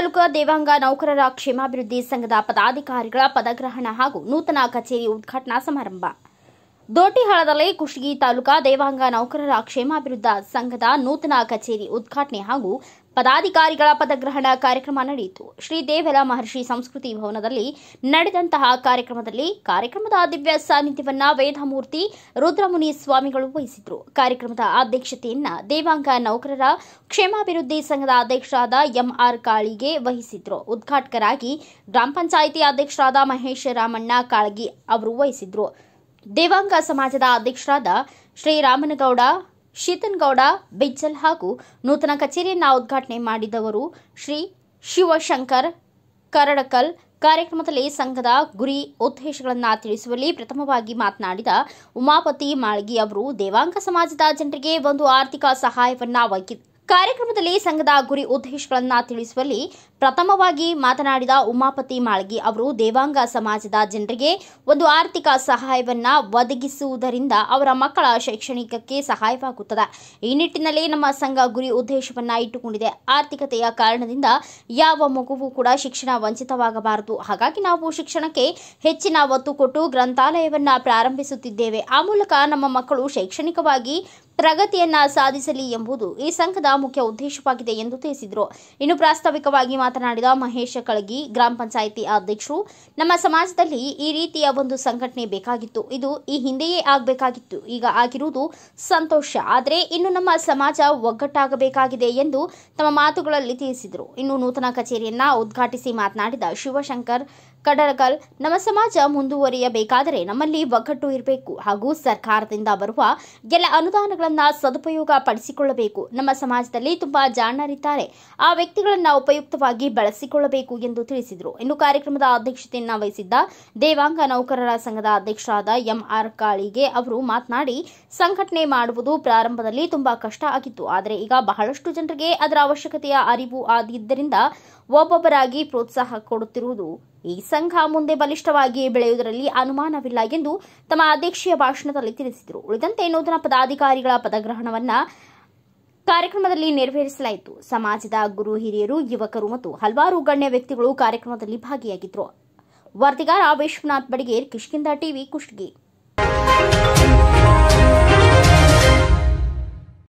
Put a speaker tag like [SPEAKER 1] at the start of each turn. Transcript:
[SPEAKER 1] ತಾಲೂಕ ದೇವಾಂಗ ನೌಕರರ ಕ್ಷೇಮಾಭಿವೃದ್ಧಿ ಸಂಘದ ಪದಾಧಿಕಾರಿಗಳ ಪದಗ್ರಹಣ ಹಾಗೂ ನೂತನ ಕಚೇರಿ ಉದ್ಘಾಟನಾ ಸಮಾರಂಭ ದೋಟಿಹಾಳದಲ್ಲಿ ಕುಶ್ಗಿ ತಾಲೂಕಾ ದೇವಾಂಗ ನೌಕರರ ಕ್ಷೇಮಾಭಿವೃದ್ಧಿ ಸಂಘದ ನೂತನ ಕಚೇರಿ ಉದ್ಘಾಟನೆ ಹಾಗೂ ಪದಾಧಿಕಾರಿಗಳ ಪದಗ್ರಹಣ ಕಾರ್ಯಕ್ರಮ ನಡೆಯಿತು ಶ್ರೀ ದೇವಲ ಮಹರ್ಷಿ ಸಂಸ್ಕೃತಿ ಭವನದಲ್ಲಿ ನಡೆದಂತಹ ಕಾರ್ಯಕ್ರಮದಲ್ಲಿ ಕಾರ್ಯಕ್ರಮದ ದಿವ್ಯ ಸಾನ್ನಿಧ್ಯವನ್ನ ವೇದಮೂರ್ತಿ ರುದ್ರಮುನಿ ಸ್ವಾಮಿಗಳು ವಹಿಸಿದ್ರು ಕಾರ್ಯಕ್ರಮದ ಅಧ್ಯಕ್ಷತೆಯನ್ನ ದೇವಾಂಗ ನೌಕರರ ಕ್ಷೇಮಾಭಿವೃದ್ಧಿ ಸಂಘದ ಅಧ್ಯಕ್ಷರಾದ ಎಂಆರ್ ಕಾಳಿಗೆ ವಹಿಸಿದ್ರು ಉದ್ಘಾಟಕರಾಗಿ ಗ್ರಾಮ ಪಂಚಾಯಿತಿ ಅಧ್ಯಕ್ಷರಾದ ಮಹೇಶ್ ರಾಮಣ್ಣ ಕಾಳಗಿ ಅವರು ವಹಿಸಿದ್ರು ದೇವಾಂಗ ಸಮಾಜದ ಅಧ್ಯಕ್ಷರಾದ ಶ್ರೀರಾಮನಗೌಡ ಶೀತನ್ಗೌಡ ಬಿಜ್ಜಲ್ ಹಾಗೂ ನೂತನ ಕಚೇರಿಯನ್ನು ಉದ್ಘಾಟನೆ ಮಾಡಿದವರು ಶ್ರೀ ಶಿವಶಂಕರ್ ಕರಡಕಲ್ ಕಾರ್ಯಕ್ರಮದಲ್ಲಿ ಸಂಘದ ಗುರಿ ಉದ್ದೇಶಗಳನ್ನು ತಿಳಿಸುವಲ್ಲಿ ಪ್ರಥಮವಾಗಿ ಮಾತನಾಡಿದ ಉಮಾಪತಿ ಮಾಳ್ಗಿ ಅವರು ದೇವಾಂಗ ಸಮಾಜದ ಜನರಿಗೆ ಒಂದು ಆರ್ಥಿಕ ಸಹಾಯವನ್ನು ಕಾರ್ಯಕ್ರಮದಲ್ಲಿ ಸಂಘದ ಗುರಿ ಉದ್ದೇಶಗಳನ್ನು ತಿಳಿಸುವಲ್ಲಿ ಪ್ರಥಮವಾಗಿ ಮಾತನಾಡಿದ ಉಮಾಪತಿ ಮಾಳ್ಗಿ ಅವರು ದೇವಾಂಗ ಸಮಾಜದ ಜನರಿಗೆ ಒಂದು ಆರ್ಥಿಕ ಸಹಾಯವನ್ನು ಒದಗಿಸುವುದರಿಂದ ಅವರ ಮಕ್ಕಳ ಶೈಕ್ಷಣಿಕಕ್ಕೆ ಸಹಾಯವಾಗುತ್ತದೆ ಈ ನಿಟ್ಟಿನಲ್ಲಿ ನಮ್ಮ ಸಂಘ ಗುರಿ ಉದ್ದೇಶವನ್ನು ಇಟ್ಟುಕೊಂಡಿದೆ ಆರ್ಥಿಕತೆಯ ಕಾರಣದಿಂದ ಯಾವ ಮಗುವು ಕೂಡ ಶಿಕ್ಷಣ ವಂಚಿತವಾಗಬಾರದು ಹಾಗಾಗಿ ನಾವು ಶಿಕ್ಷಣಕ್ಕೆ ಹೆಚ್ಚಿನ ಒತ್ತು ಕೊಟ್ಟು ಗ್ರಂಥಾಲಯವನ್ನು ಪ್ರಾರಂಭಿಸುತ್ತಿದ್ದೇವೆ ಆ ಮೂಲಕ ನಮ್ಮ ಮಕ್ಕಳು ಶೈಕ್ಷಣಿಕವಾಗಿ ಪ್ರಗತಿಯನ್ನ ಸಾಧಿಸಲಿ ಎಂಬುದು ಈ ಸಂಘದ ಮುಖ್ಯ ಉದ್ದೇಶವಾಗಿದೆ ಎಂದು ತಿಳಿಸಿದರು ಇನ್ನು ಪ್ರಾಸ್ತಾವಿಕವಾಗಿ ಮಾತನಾಡಿದ ಮಹೇಶ ಕಳಗಿ ಗ್ರಾಮ ಪಂಚಾಯಿತಿ ಅಧ್ಯಕ್ಷರು ನಮ್ಮ ಸಮಾಜದಲ್ಲಿ ಈ ರೀತಿಯ ಒಂದು ಸಂಘಟನೆ ಬೇಕಾಗಿತ್ತು ಇದು ಈ ಹಿಂದೆಯೇ ಆಗಬೇಕಾಗಿತ್ತು ಈಗ ಆಗಿರುವುದು ಸಂತೋಷ ಆದರೆ ಇನ್ನು ನಮ್ಮ ಸಮಾಜ ಒಗ್ಗಟ್ಟಾಗಬೇಕಾಗಿದೆ ಎಂದು ತಮ್ಮ ಮಾತುಗಳಲ್ಲಿ ತಿಳಿಸಿದರು ಇನ್ನು ನೂತನ ಕಚೇರಿಯನ್ನ ಉದ್ಘಾಟಿಸಿ ಮಾತನಾಡಿದ ಶಿವಶಂಕರ್ ಕಡರಕಲ್ ನಮ್ಮ ಸಮಾಜ ಮುಂದುವರಿಯಬೇಕಾದರೆ ನಮ್ಮಲ್ಲಿ ಒಗ್ಗಟ್ಟು ಇರಬೇಕು ಹಾಗೂ ಸರ್ಕಾರದಿಂದ ಬರುವ ಎಲ್ಲ ಅನುದಾನಗಳ ವ್ಯಕ್ತಿಗಳನ್ನ ಸದುಪಯೋಗ ಪಡಿಸಿಕೊಳ್ಳಬೇಕು ನಮ್ಮ ಸಮಾಜದಲ್ಲಿ ತುಂಬಾ ಜಾಣರಿದ್ದಾರೆ ಆ ವ್ಯಕ್ತಿಗಳನ್ನ ಉಪಯುಕ್ತವಾಗಿ ಬಳಸಿಕೊಳ್ಳಬೇಕು ಎಂದು ತಿಳಿಸಿದರು ಇನ್ನು ಕಾರ್ಯಕ್ರಮದ ಅಧ್ಯಕ್ಷತೆಯನ್ನು ವಹಿಸಿದ್ದ ದೇವಾಂಗ ನೌಕರರ ಸಂಘದ ಅಧ್ಯಕ್ಷರಾದ ಎಂಆರ್ ಕಾಳಿಗೆ ಅವರು ಮಾತನಾಡಿ ಸಂಘಟನೆ ಮಾಡುವುದು ಪ್ರಾರಂಭದಲ್ಲಿ ತುಂಬಾ ಕಷ್ಟ ಆಗಿತ್ತು ಆದರೆ ಈಗ ಬಹಳಷ್ಟು ಜನರಿಗೆ ಅದರ ಅವಶ್ಯಕತೆಯ ಅರಿವು ಆಗಿದ್ದರಿಂದ ಒಬ್ಬೊಬ್ಬರಾಗಿ ಪ್ರೋತ್ಸಾಹ ಕೊಡುತ್ತಿರುವುದು ಈ ಸಂಘ ಮುಂದೆ ಬಲಿಷ್ಠವಾಗಿ ಬೆಳೆಯುವುದರಲ್ಲಿ ಅನುಮಾನವಿಲ್ಲ ಎಂದು ತಮ್ಮ ಅಧ್ಯಕ್ಷೀಯ ಭಾಷಣದಲ್ಲಿ ತಿಳಿಸಿದರು ಉಳಿದಂತೆ ನೂತನ ಪದಾಧಿಕಾರಿಗಳ ಪದಗ್ರಹಣವನ್ನ ಕಾರ್ಯಕ್ರಮದಲ್ಲಿ ನೆರವೇರಿಸಲಾಯಿತು ಸಮಾಜದ ಗುರು ಹಿರಿಯರು ಯುವಕರು ಮತ್ತು ಹಲವಾರು ಗಣ್ಯ ವ್ಯಕ್ತಿಗಳು ಕಾರ್ಯಕ್ರಮದಲ್ಲಿ ಭಾಗಿಯಾಗಿದ್ದರು ವರದಿಗಾರ ವಿಶ್ವನಾಥ್ ಬಡಿಗೇರ್ ಕಿಷ್ಕಿಂದ ಟಿವಿ ಕುಷ್ಟಗಿ